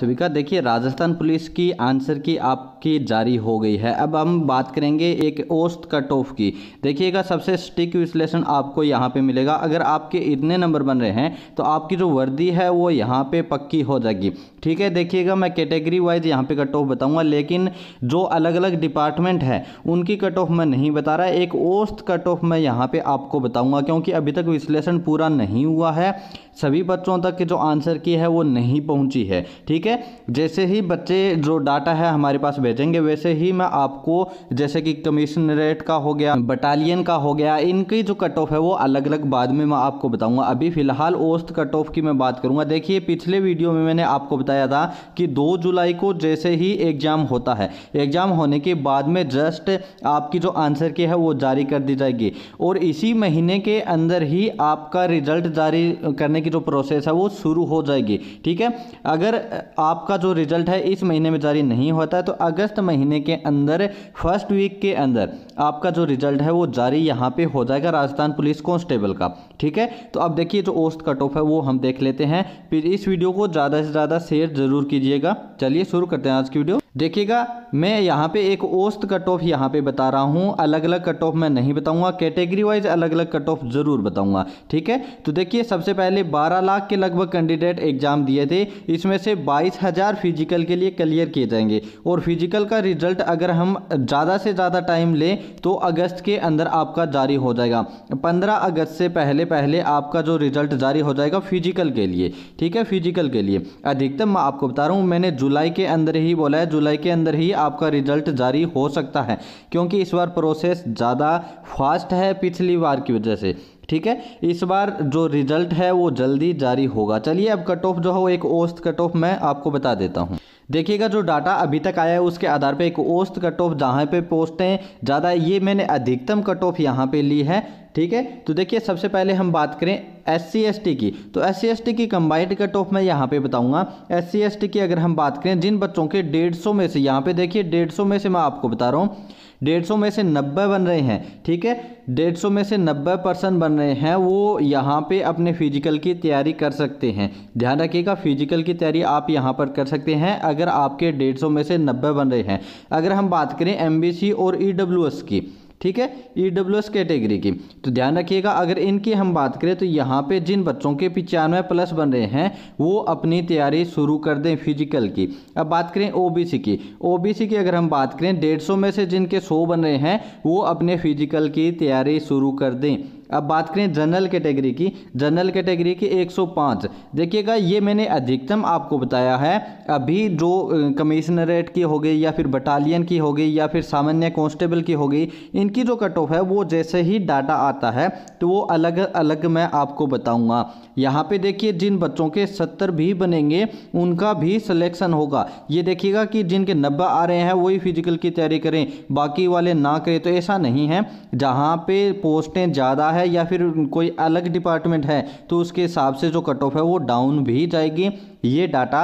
सभी का देखिए राजस्थान पुलिस की आंसर की आपकी जारी हो गई है अब हम बात करेंगे एक औस्त कट ऑफ की देखिएगा सबसे स्टिक विश्लेषण आपको यहाँ पे मिलेगा अगर आपके इतने नंबर बन रहे हैं तो आपकी जो वर्दी है वो यहाँ पे पक्की हो जाएगी ठीक है देखिएगा मैं कैटेगरी वाइज यहाँ पे कट ऑफ बताऊँगा लेकिन जो अलग अलग डिपार्टमेंट है उनकी कट ऑफ मैं नहीं बता रहा एक औस्त कट ऑफ मैं यहाँ पर आपको बताऊँगा क्योंकि अभी तक विश्लेषण पूरा नहीं हुआ है सभी बच्चों तक जो आंसर की है वो नहीं पहुंची है ठीक है जैसे ही बच्चे जो डाटा है हमारे पास भेजेंगे वैसे ही मैं आपको जैसे कि कमिश्नरेट का हो गया बटालियन का हो गया इनकी जो कट ऑफ है वो अलग अलग बाद में मैं आपको बताऊंगा अभी फिलहाल औस्त कट ऑफ की मैं बात करूंगा देखिए पिछले वीडियो में मैंने आपको बताया था कि दो जुलाई को जैसे ही एग्जाम होता है एग्जाम होने के बाद में जस्ट आपकी जो आंसर की है वो जारी कर दी जाएगी और इसी महीने के अंदर ही आपका रिजल्ट जारी करने की की जो प्रोसेस है वो शुरू हो जाएगी ठीक है अगर आपका जो रिजल्ट है इस महीने में जारी नहीं होता है तो अगस्त महीने के अंदर फर्स्ट वीक के अंदर आपका जो रिजल्ट है वो जारी यहाँ पे हो जाएगा राजस्थान पुलिस कॉन्स्टेबल का ठीक है तो अब देखिए जो औसत कट ऑफ है वो हम देख लेते हैं फिर इस वीडियो को ज़्यादा से ज़्यादा शेयर जरूर कीजिएगा चलिए शुरू करते हैं आज की वीडियो देखिएगा मैं यहाँ पे एक ओस्त कट ऑफ यहाँ पे बता रहा हूँ अलग अलग कट ऑफ मैं नहीं बताऊँगा कैटेगरी वाइज अलग अलग कट ऑफ जरूर बताऊँगा ठीक है तो देखिए सबसे पहले 12 लाख के लगभग कैंडिडेट एग्जाम दिए थे इसमें से बाईस हज़ार फिजिकल के लिए क्लियर किए जाएंगे और फिजिकल का रिजल्ट अगर हम ज़्यादा से ज़्यादा टाइम लें तो अगस्त के अंदर आपका जारी हो जाएगा पंद्रह अगस्त से पहले पहले आपका जो रिजल्ट जारी हो जाएगा फिजिकल के लिए ठीक है फिजिकल के लिए अधिकतम मैं आपको बता रहा हूँ मैंने जुलाई के अंदर ही बोला है जुलाई के अंदर ही आपका रिजल्ट जारी हो सकता है क्योंकि इस बार प्रोसेस ज़्यादा फास्ट है पिछली बार की वजह से ठीक है इस बार जो रिजल्ट है वो जल्दी जारी होगा चलिए अब कट ऑफ जो है वो एक औस्त कट ऑफ मैं आपको बता देता हूँ देखिएगा जो डाटा अभी तक आया है उसके आधार पे एक औस्त कट ऑफ जहाँ पे पोस्टें ज़्यादा ये मैंने अधिकतम कट ऑफ यहाँ पे ली है ठीक है तो देखिए सबसे पहले हम बात करें एस सी की तो एस सी की कंबाइंड कट ऑफ मैं यहाँ पे बताऊँगा एस सी की अगर हम बात करें जिन बच्चों के डेढ़ सौ में से यहाँ पर देखिए डेढ़ सौ में से मैं आपको बता रहा हूँ डेढ़ सौ में से नब्बे बन रहे हैं ठीक है डेढ़ सौ में से नब्बे परसेंट बन रहे हैं वो यहाँ पे अपने फिजिकल की तैयारी कर सकते हैं ध्यान रखिएगा फिजिकल की तैयारी आप यहाँ पर कर सकते हैं अगर आपके डेढ़ सौ में से नब्बे बन रहे हैं अगर हम बात करें एम और ई e की ठीक है ई डब्ल्यू एस कैटेगरी की तो ध्यान रखिएगा अगर इनकी हम बात करें तो यहाँ पे जिन बच्चों के पचानवे प्लस बन रहे हैं वो अपनी तैयारी शुरू कर दें फिजिकल की अब बात करें ओबीसी की ओबीसी की अगर हम बात करें डेढ़ में से जिनके सौ बन रहे हैं वो अपने फिजिकल की तैयारी शुरू कर दें अब बात करें जनरल कैटेगरी की जनरल कैटेगरी की 105 देखिएगा ये मैंने अधिकतम आपको बताया है अभी जो कमिश्नरेट की हो गई या फिर बटालियन की हो गई या फिर सामान्य कांस्टेबल की हो गई इनकी जो कट ऑफ है वो जैसे ही डाटा आता है तो वो अलग अलग मैं आपको बताऊँगा यहाँ पर देखिए जिन बच्चों के सत्तर भी बनेंगे उनका भी सलेक्शन होगा ये देखिएगा कि जिनके नब्बे आ रहे हैं वही फिजिकल की तैयारी करें बाकी वाले ना करें तो ऐसा नहीं है जहाँ पे पोस्टें ज़्यादा है है या फिर कोई अलग डिपार्टमेंट है तो उसके हिसाब से जो कट ऑफ है वो डाउन भी जाएगी ये डाटा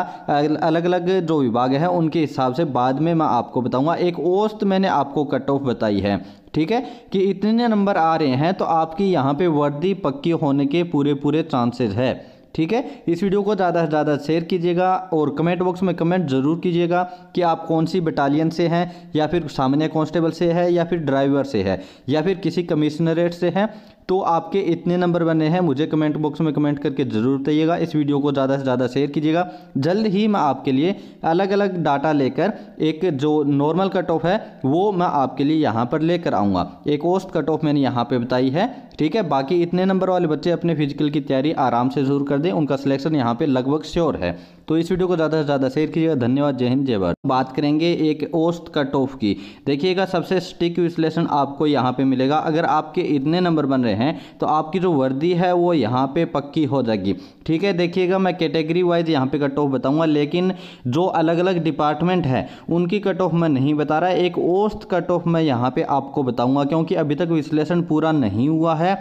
अलग अलग जो विभाग है उनके हिसाब से बाद में मैं आपको बताऊंगा एक औस्त मैंने आपको कट ऑफ बताई है ठीक है कि इतने नंबर आ रहे हैं तो आपकी यहाँ पे वर्दी पक्की होने के पूरे पूरे चांसेस है ठीक है इस वीडियो को ज़्यादा से ज़्यादा शेयर कीजिएगा और कमेंट बॉक्स में कमेंट ज़रूर कीजिएगा कि आप कौन सी बटालियन से हैं या फिर सामान्य कांस्टेबल से है या फिर ड्राइवर से है या फिर किसी कमिश्नरेट से हैं तो आपके इतने नंबर बने हैं मुझे कमेंट बॉक्स में कमेंट करके ज़रूर बताइएगा इस वीडियो को ज़्यादा से ज़्यादा शेयर कीजिएगा जल्द ही मैं आपके लिए अलग अलग डाटा लेकर एक जो नॉर्मल कट ऑफ है वो मैं आपके लिए यहाँ पर लेकर आऊँगा एक औस्त कट ऑफ मैंने यहाँ पर बताई है ठीक है बाकी इतने नंबर वाले बच्चे अपने फिजिकल की तैयारी आराम से जरूर कर दें उनका सिलेक्शन यहाँ पर लगभग श्योर है तो इस वीडियो को ज़्यादा से ज़्यादा शेयर कीजिएगा धन्यवाद जय हिंद जय भारत बात करेंगे एक औस्त कट ऑफ की देखिएगा सबसे स्टिक विश्लेषण आपको यहाँ पे मिलेगा अगर आपके इतने नंबर बन रहे हैं तो आपकी जो वर्दी है वो यहाँ पे पक्की हो जाएगी ठीक है देखिएगा मैं कैटेगरी वाइज यहाँ पे कट ऑफ बताऊँगा लेकिन जो अलग अलग डिपार्टमेंट है उनकी कट ऑफ मैं नहीं बता रहा एक औस्त कट ऑफ मैं यहाँ पर आपको बताऊँगा क्योंकि अभी तक विश्लेषण पूरा नहीं हुआ है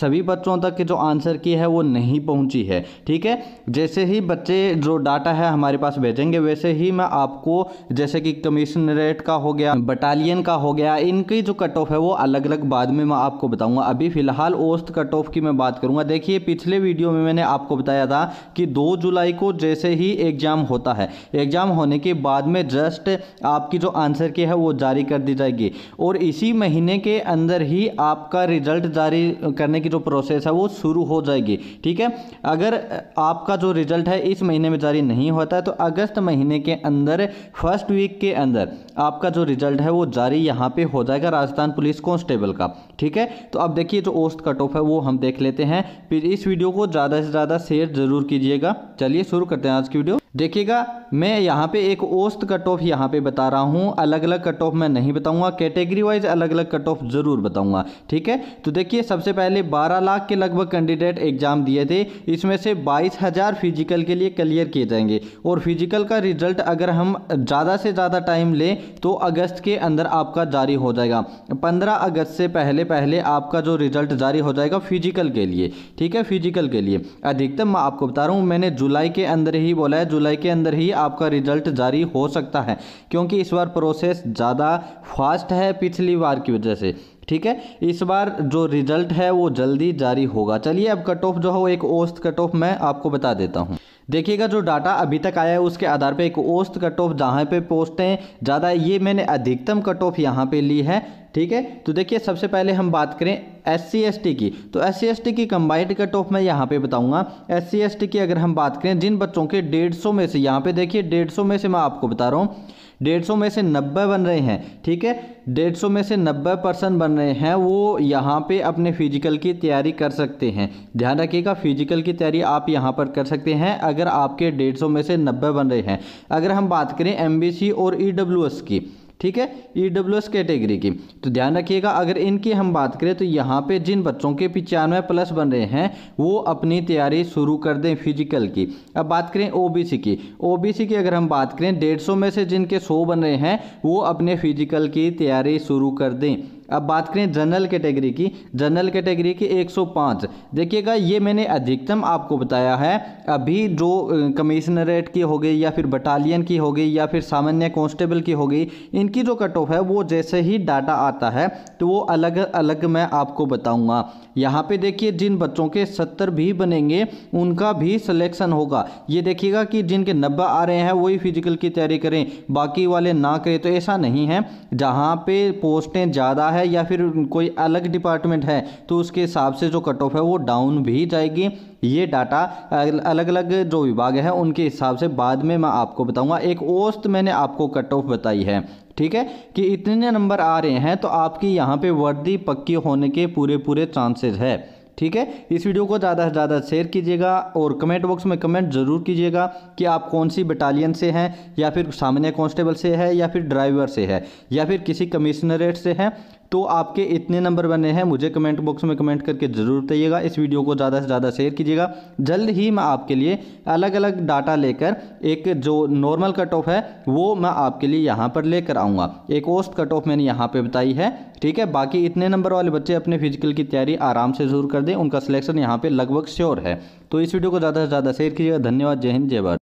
सभी बच्चों तक जो आंसर की है वो नहीं पहुंची है ठीक है जैसे ही बच्चे जो डाटा है हमारे पास भेजेंगे वैसे ही मैं आपको जैसे कि कमिश्नरेट का हो गया बटालियन का हो गया इनकी जो कट ऑफ है वो अलग अलग बाद में मैं आपको बताऊंगा अभी फिलहाल औस्त कट ऑफ की मैं बात करूंगा देखिए पिछले वीडियो में मैंने आपको बताया था कि दो जुलाई को जैसे ही एग्जाम होता है एग्जाम होने के बाद में जस्ट आपकी जो आंसर की है वो जारी कर दी जाएगी और इसी महीने के अंदर ही आपका रिजल्ट जारी करने की जो प्रोसेस है वो शुरू हो जाएगी ठीक है अगर आपका जो रिजल्ट है इस महीने में जारी नहीं होता है तो अगस्त महीने के अंदर फर्स्ट वीक के अंदर आपका जो रिजल्ट है वो जारी यहाँ पे हो जाएगा राजस्थान पुलिस कांस्टेबल का ठीक है तो अब देखिए जो औसत कट ऑफ है वो हम देख लेते हैं फिर इस वीडियो को ज़्यादा से ज़्यादा शेयर ज़रूर कीजिएगा चलिए शुरू करते हैं आज की वीडियो देखिएगा मैं यहाँ पे एक औस्त कट ऑफ यहाँ पे बता रहा हूँ अलग अलग कट ऑफ मैं नहीं बताऊँगा कैटेगरी वाइज अलग अलग कट ऑफ ज़रूर बताऊँगा ठीक है तो देखिए सबसे पहले 12 लाख के लगभग कैंडिडेट एग्ज़ाम दिए थे इसमें से बाईस हज़ार फिजिकल के लिए क्लियर किए जाएंगे और फिजिकल का रिजल्ट अगर हम ज़्यादा से ज़्यादा टाइम लें तो अगस्त के अंदर आपका जारी हो जाएगा पंद्रह अगस्त से पहले पहले आपका जो रिजल्ट जारी हो जाएगा फिजिकल के लिए ठीक है फिजिकल के लिए अधिकतम मैं आपको बता रहा हूँ मैंने जुलाई के अंदर ही बोला है जुलाई के अंदर ही आपका रिजल्ट जारी हो सकता है क्योंकि इस बार प्रोसेस ज़्यादा फास्ट है पिछली बार की वजह से ठीक है इस बार जो रिजल्ट है वो जल्दी जारी होगा चलिए अब कट ऑफ जो है वो एक औस्त कट ऑफ मैं आपको बता देता हूँ देखिएगा जो डाटा अभी तक आया है उसके आधार पे एक औस्त कट ऑफ जहाँ पे पोस्टें ज़्यादा ये मैंने अधिकतम कट ऑफ यहाँ पे ली है ठीक है तो देखिए सबसे पहले हम बात करें एस सी की तो एस सी की कंबाइंड कट ऑफ मैं यहाँ पे बताऊंगा एस सी की अगर हम बात करें जिन बच्चों के डेढ़ सौ में से यहाँ पे देखिए डेढ़ सौ में से मैं आपको बता रहा हूँ डेढ़ सौ में से नब्बे बन रहे हैं ठीक है डेढ़ सौ में से नब्बे परसेंट बन रहे हैं वो यहाँ पे अपने फिजिकल की तैयारी कर सकते हैं ध्यान रखिएगा फिजिकल की तैयारी आप यहाँ पर कर सकते हैं अगर आपके डेढ़ सौ में से नब्बे बन रहे हैं अगर हम बात करें एम और ई e की ठीक है ई डब्ल्यू एस कैटेगरी की तो ध्यान रखिएगा अगर इनकी हम बात करें तो यहाँ पे जिन बच्चों के पचानवे प्लस बन रहे हैं वो अपनी तैयारी शुरू कर दें फिजिकल की अब बात करें सी की सी की अगर हम बात करें डेढ़ में से जिनके सौ बन रहे हैं वो अपने फिजिकल की तैयारी शुरू कर दें अब बात करें जनरल कैटेगरी की जनरल कैटेगरी की 105 देखिएगा ये मैंने अधिकतम आपको बताया है अभी जो कमिश्नरेट की हो गई या फिर बटालियन की हो गई या फिर सामान्य कांस्टेबल की हो गई इनकी जो कट ऑफ है वो जैसे ही डाटा आता है तो वो अलग अलग मैं आपको बताऊँगा यहाँ पर देखिए जिन बच्चों के सत्तर भी बनेंगे उनका भी सिलेक्शन होगा ये देखिएगा कि जिनके नब्बे आ रहे हैं वही फिजिकल की तैयारी करें बाकी वाले ना करें तो ऐसा नहीं है जहाँ पे पोस्टें ज़्यादा है या फिर कोई अलग डिपार्टमेंट है तो उसके हिसाब से जो कट ऑफ है वो डाउन भी जाएगी ये डाटा अलग अलग जो विभाग है उनके हिसाब से बाद में मैं आपको बताऊंगा एक औस्त मैंने आपको कट ऑफ बताई है ठीक है कि इतने नंबर आ रहे हैं तो आपकी यहाँ पे वर्दी पक्की होने के पूरे पूरे चांसेस है ठीक है इस वीडियो को ज़्यादा से ज़्यादा शेयर कीजिएगा और कमेंट बॉक्स में कमेंट ज़रूर कीजिएगा कि आप कौन सी बटालियन से हैं या फिर सामान्य कांस्टेबल से है या फिर ड्राइवर से है या फिर किसी कमिश्नरेट से हैं तो आपके इतने नंबर बने हैं मुझे कमेंट बॉक्स में कमेंट करके ज़रूर बताइएगा इस वीडियो को ज़्यादा से ज़्यादा शेयर कीजिएगा जल्द ही मैं आपके लिए अलग अलग डाटा लेकर एक जो नॉर्मल कट ऑफ है वो मैं आपके लिए यहाँ पर लेकर आऊँगा एक औस्त कट ऑफ मैंने यहाँ पर बताई है ठीक है बाकी इतने नंबर वाले बच्चे अपने फिजिकल की तैयारी आराम से जरूर कर दें उनका सिलेक्शन यहाँ पर लगभग श्योर है तो इस वीडियो को ज़्यादा से ज़्यादा शेयर कीजिएगा धन्यवाद जय हिंद जय भारत